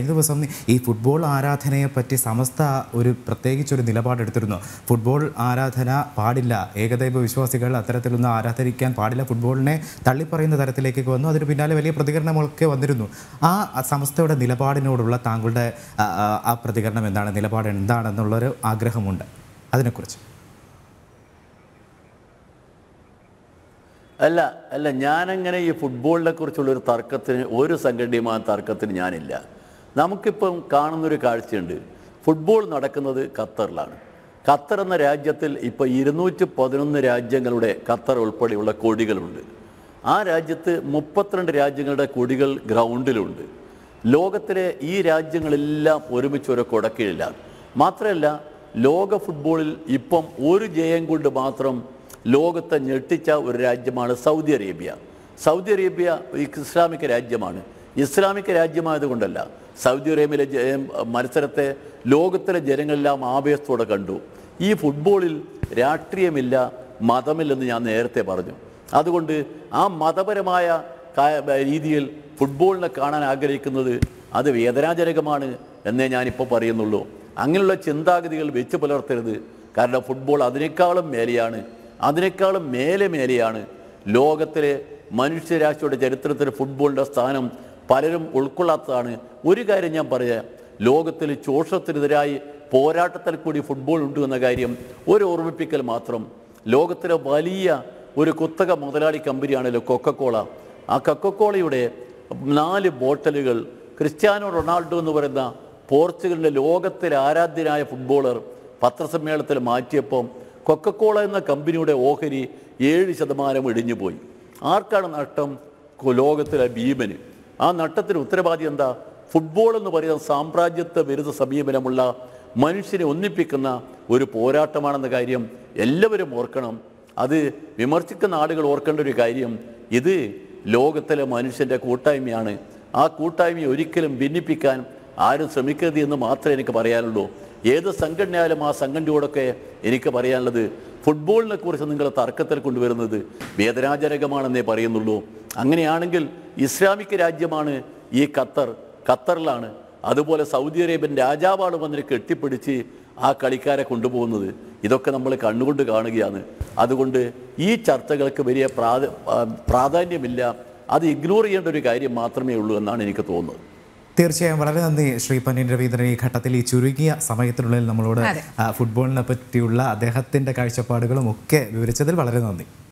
കഴിഞ്ഞ ദിവസം ഈ ഫുട്ബോൾ ആരാധനയെപ്പറ്റി സമസ്ത ഒരു പ്രത്യേകിച്ചൊരു നിലപാടെടുത്തിരുന്നു ഫുട്ബോൾ ആരാധന പാടില്ല ഏകദൈവ വിശ്വാസികൾ അത്തരത്തിലൊന്നും ആരാധനിക്കാൻ പാടില്ല ഫുട്ബോളിനെ തള്ളിപ്പറയുന്ന തരത്തിലേക്ക് വന്നു അതിന് പിന്നാലെ വലിയ പ്രതികരണങ്ങളൊക്കെ വന്നിരുന്നു ആ സമസ്തയുടെ നിലപാടിനോടുള്ള താങ്കളുടെ ആ പ്രതികരണം എന്താണ് നിലപാട് എന്താണെന്നുള്ളൊരു ആഗ്രഹമുണ്ട് അതിനെക്കുറിച്ച് അല്ല അല്ല ഞാനങ്ങനെ ഈ ഫുട്ബോളിനെ കുറിച്ചുള്ളൊരു ഒരു തർക്കത്തിന് ഒരു സംഘടനയുമായ തർക്കത്തിന് ഞാനില്ല നമുക്കിപ്പം കാണുന്നൊരു കാഴ്ചയുണ്ട് ഫുട്ബോൾ നടക്കുന്നത് ഖത്തറിലാണ് ഖത്തർ എന്ന രാജ്യത്തിൽ ഇപ്പോൾ ഇരുന്നൂറ്റി പതിനൊന്ന് രാജ്യങ്ങളുടെ ഖത്തർ ഉൾപ്പെടെയുള്ള കൊടികളുണ്ട് ആ രാജ്യത്ത് മുപ്പത്തിരണ്ട് രാജ്യങ്ങളുടെ കൊടികൾ ഗ്രൗണ്ടിലുണ്ട് ലോകത്തിലെ ഈ രാജ്യങ്ങളെല്ലാം ഒരുമിച്ച് ഒരു കുടക്കീഴിലാണ് മാത്രമല്ല ലോക ഫുട്ബോളിൽ ഇപ്പം ഒരു ജയം കൊണ്ട് മാത്രം ലോകത്തെ ഞെട്ടിച്ച ഒരു രാജ്യമാണ് സൗദി അറേബ്യ സൗദി അറേബ്യ ഇസ്ലാമിക രാജ്യമാണ് ഇസ്ലാമിക രാജ്യമായതുകൊണ്ടല്ല സൗദി അറേബ്യയിലെ മത്സരത്തെ ലോകത്തിലെ ജനങ്ങളെല്ലാം ആവേശത്തോടെ കണ്ടു ഈ ഫുട്ബോളിൽ രാഷ്ട്രീയമില്ല മതമില്ലെന്ന് ഞാൻ നേരത്തെ പറഞ്ഞു അതുകൊണ്ട് ആ മതപരമായ രീതിയിൽ ഫുട്ബോളിനെ കാണാൻ ആഗ്രഹിക്കുന്നത് അത് വേദനാജനകമാണ് എന്നേ ഞാനിപ്പോൾ പറയുന്നുള്ളൂ അങ്ങനെയുള്ള ചിന്താഗതികൾ വെച്ച് പുലർത്തരുത് കാരണം ഫുട്ബോൾ അതിനേക്കാളും മേലെയാണ് അതിനേക്കാളും മേലെ മേലെയാണ് ലോകത്തിലെ മനുഷ്യരാശിയുടെ ചരിത്രത്തിൽ ഫുട്ബോളിൻ്റെ സ്ഥാനം പലരും ഉൾക്കൊള്ളാത്തതാണ് ഒരു കാര്യം ഞാൻ പറയാം ലോകത്തിൽ ചോഷത്തിനെതിരായി പോരാട്ടത്തിൽ കൂടി ഫുട്ബോൾ ഉണ്ട് എന്ന കാര്യം ഒരു ഓർമ്മിപ്പിക്കൽ മാത്രം ലോകത്തിലെ വലിയ ഒരു കുത്തക മുതലാളി കമ്പനിയാണല്ലോ കൊക്കക്കോള ആ കൊക്കക്കോളയുടെ നാല് ബോട്ടലുകൾ ക്രിസ്ത്യാനോ റൊണാൾഡോ എന്ന് പറയുന്ന പോർച്ചുഗലിൻ്റെ ലോകത്തിലെ ആരാധ്യനായ ഫുട്ബോളർ പത്രസമ്മേളനത്തിൽ മാറ്റിയപ്പം കൊക്കക്കോള എന്ന കമ്പനിയുടെ ഓഹരി ഏഴ് ശതമാനം ഇടിഞ്ഞുപോയി ആർക്കാണ് നഷ്ടം ലോകത്തിലെ ഭീമന് ആ നട്ടത്തിന് ഉത്തരവാദി എന്താ ഫുട്ബോൾ എന്ന് പറയുന്ന സാമ്രാജ്യത്വ വിരുദ്ധ സമീപനമുള്ള മനുഷ്യനെ ഒന്നിപ്പിക്കുന്ന ഒരു പോരാട്ടമാണെന്ന കാര്യം എല്ലാവരും ഓർക്കണം അത് വിമർശിക്കുന്ന ആളുകൾ ഓർക്കേണ്ട ഒരു കാര്യം ഇത് ലോകത്തിലെ മനുഷ്യൻ്റെ കൂട്ടായ്മയാണ് ആ കൂട്ടായ്മയെ ഒരിക്കലും ഭിന്നിപ്പിക്കാൻ ആരും ശ്രമിക്കരുത് എന്ന് മാത്രമേ എനിക്ക് പറയാനുള്ളൂ ഏത് സംഘടനയായാലും ആ സംഘടനയോടൊക്കെ എനിക്ക് പറയാനുള്ളത് ഫുട്ബോളിനെ കുറിച്ച് നിങ്ങൾ തർക്കത്തിൽ കൊണ്ടുവരുന്നത് വേദനാജനകമാണെന്നേ പറയുന്നുള്ളൂ അങ്ങനെയാണെങ്കിൽ ഇസ്ലാമിക് രാജ്യമാണ് ഈ ഖത്തർ ഖത്തറിലാണ് അതുപോലെ സൗദി അറേബ്യൻ രാജാവാണ് വന്നിട്ട് കെട്ടിപ്പിടിച്ച് ആ കളിക്കാരെ കൊണ്ടുപോകുന്നത് ഇതൊക്കെ നമ്മൾ കണ്ണുകൊണ്ട് കാണുകയാണ് അതുകൊണ്ട് ഈ ചർച്ചകൾക്ക് വലിയ പ്രാധാന്യമില്ല അത് ഇഗ്നോർ ചെയ്യേണ്ട ഒരു കാര്യം മാത്രമേ ഉള്ളൂ എന്നാണ് എനിക്ക് തോന്നുന്നത് തീർച്ചയായും വളരെ നന്ദി ശ്രീ പന്നീൻ രവീന്ദ്രൻ ഈ ഘട്ടത്തിൽ ഈ ചുരുങ്ങിയ സമയത്തിനുള്ളിൽ നമ്മളോട് ഫുട്ബോളിനെ പറ്റിയുള്ള അദ്ദേഹത്തിൻ്റെ കാഴ്ചപ്പാടുകളും ഒക്കെ വിവരിച്ചതിൽ വളരെ നന്ദി